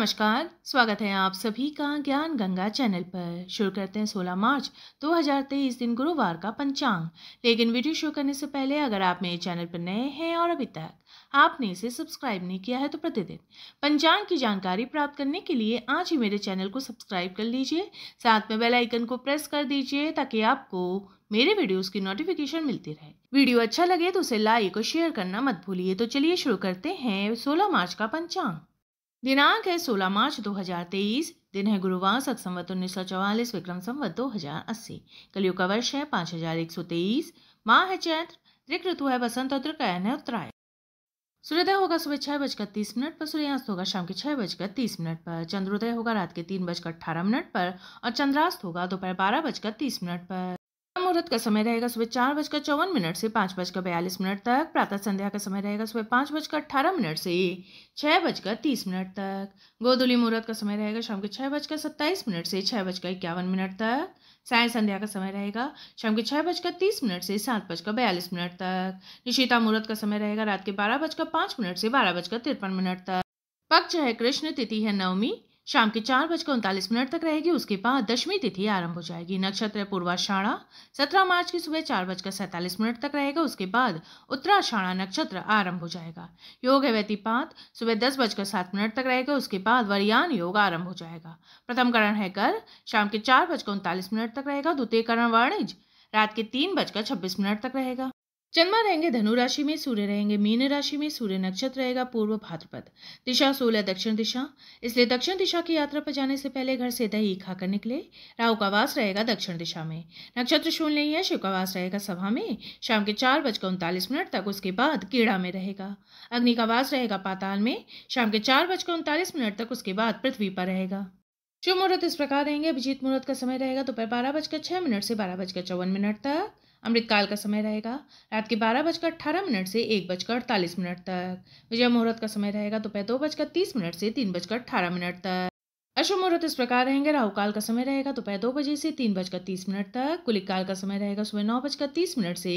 नमस्कार स्वागत है आप सभी का ज्ञान गंगा चैनल पर शुरू करते हैं 16 मार्च 2023 दिन गुरुवार का पंचांग लेकिन वीडियो शुरू करने से पहले अगर आप मेरे चैनल पर नए हैं और अभी तक आपने इसे सब्सक्राइब नहीं किया है तो प्रतिदिन पंचांग की जानकारी प्राप्त करने के लिए आज ही मेरे चैनल को सब्सक्राइब कर लीजिए साथ में बेल आइकन को प्रेस कर दीजिए ताकि आपको मेरे वीडियोस की नोटिफिकेशन मिलती रहे वीडियो अच्छा लगे तो उसे लाइक और शेयर करना मत भूलिए तो चलिए शुरू करते हैं 16 मार्च का पंचांग दिनांक है 16 मार्च 2023 दिन है गुरुवार सत संवत उन्नीस सौ चौवालीस विक्रम संवत दो हजार अस्सी कलियुग का वर्ष है पांच हजार एक सौ तेईस माह है चैत्र ऋक ऋतु है बसंत और त्रिकायन है उत्तरायण सूर्योदय होगा सुबह छह बजकर तीस मिनट पर सूर्यास्त होगा शाम के छह बजकर तीस मिनट पर चंद्रोदय होगा रात के तीन बजकर अठारह मिनट पर और चंद्रास्त होगा दोपहर बारह बजकर तीस मिनट पर मुहूर्त का समय रहेगा सुबह चार बजकर चौवन मिनट से पाँच बजकर बयालीस मिनट तक प्रातः संध्या का समय रहेगा सुबह पाँच बजकर अट्ठारह मिनट से छः बजकर तीस मिनट तक गोधुली मुहूर्त का समय रहेगा शाम के छः बजकर सत्ताईस मिनट से छः बजकर इक्यावन मिनट तक साय संध्या का समय रहेगा शाम के छः बजकर तीस मिनट से सात बजकर बयालीस मिनट तक निशिता मुहूर्त का समय रहेगा रात के बारह बजकर पाँच मिनट से बारह बजकर तिरपन मिनट तक पक्ष है कृष्ण तिथि है नवमी शाम के चार बजकर उनतालीस मिनट तक रहेगी उसके बाद दशमी तिथि आरंभ हो जाएगी नक्षत्र पूर्वाषाढ़ा सत्रह मार्च की सुबह चार बजकर सैंतालीस मिनट तक रहेगा उसके बाद उत्तराषाढ़ा नक्षत्र आरंभ हो जाएगा योग है व्यतिपात सुबह दस बजकर सात मिनट तक रहेगा उसके बाद वरियान योग आरंभ हो जाएगा प्रथम करण है कर शाम के चार बजकर उनतालीस मिनट तक रहेगा द्वितीय करण वर्णिज रात के तीन बजकर छब्बीस मिनट तक रहेगा चंद्रमा रहेंगे धनु राशि में सूर्य रहेंगे मीन राशि में सूर्य नक्षत्र रहेगा पूर्व भाद्रपद दिशा सोलह दक्षिण दिशा इसलिए दक्षिण दिशा की यात्रा पर जाने से पहले घर से दही खाकर निकले राहु का वास रहेगा दक्षिण दिशा में नक्षत्र शून्य नहीं है शिव का वास रहेगा सभा में शाम के चार बजकर उनतालीस मिनट तक उसके बाद कीड़ा में रहेगा अग्नि का वास रहेगा पाताल में शाम के चार बजकर उनतालीस मिनट तक उसके बाद पृथ्वी पर रहेगा शुभ मुहूर्त इस प्रकार रहेंगे अभिजीत मुहूर्त का समय रहेगा दोपहर बारह बजकर छह मिनट से बारह बजकर चौवन मिनट तक अमृतकाल का समय रहेगा रात के बारह बजकर अट्ठारह मिनट से एक बजकर अड़तालीस मिनट तक विजय मुहूर्त का समय रहेगा दोपहर दो बजकर तीस मिनट से तीन बजकर अठारह मिनट तक अशुभ मुहूर्त इस प्रकार रहेंगे राहु काल का समय रहेगा दोपहर दो बजे से तीन बजकर तीस मिनट तक कुलिक काल का समय रहेगा सुबह नौ बजकर तीस मिनट से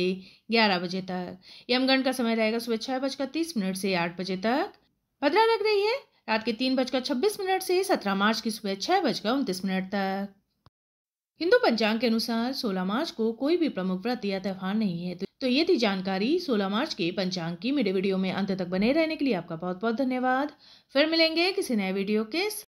ग्यारह बजे तक यमगण का समय रहेगा सुबह छह बजकर तीस मिनट से आठ बजे तक भद्रा लग रही है रात के तीन बजकर छब्बीस मिनट से सत्रह मार्च की सुबह छह बजकर उनतीस मिनट तक हिंदू पंचांग के अनुसार 16 मार्च को कोई भी प्रमुख व्रत या त्यौहार नहीं है तो, तो ये थी जानकारी 16 मार्च के पंचांग की मेरे वीडियो में अंत तक बने रहने के लिए आपका बहुत बहुत धन्यवाद फिर मिलेंगे किसी नए वीडियो के